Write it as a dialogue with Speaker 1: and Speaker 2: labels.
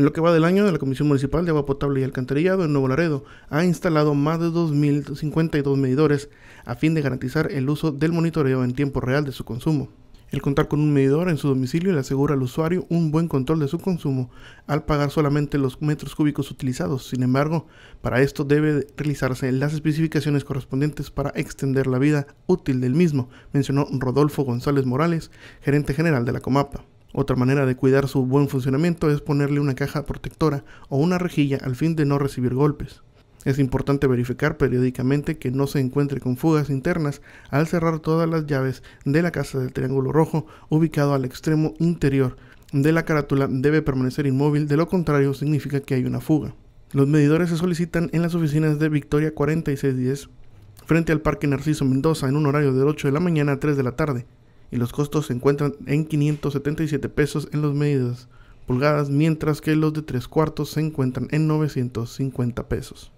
Speaker 1: En lo que va del año, la Comisión Municipal de Agua Potable y Alcantarillado en Nuevo Laredo ha instalado más de 2.052 medidores a fin de garantizar el uso del monitoreo en tiempo real de su consumo. El contar con un medidor en su domicilio le asegura al usuario un buen control de su consumo al pagar solamente los metros cúbicos utilizados. Sin embargo, para esto debe realizarse las especificaciones correspondientes para extender la vida útil del mismo, mencionó Rodolfo González Morales, gerente general de la Comapa. Otra manera de cuidar su buen funcionamiento es ponerle una caja protectora o una rejilla al fin de no recibir golpes. Es importante verificar periódicamente que no se encuentre con fugas internas al cerrar todas las llaves de la casa del triángulo rojo ubicado al extremo interior de la carátula debe permanecer inmóvil, de lo contrario significa que hay una fuga. Los medidores se solicitan en las oficinas de Victoria 4610 frente al Parque Narciso Mendoza en un horario de 8 de la mañana a 3 de la tarde y los costos se encuentran en 577 pesos en los medidas pulgadas, mientras que los de tres cuartos se encuentran en 950 pesos.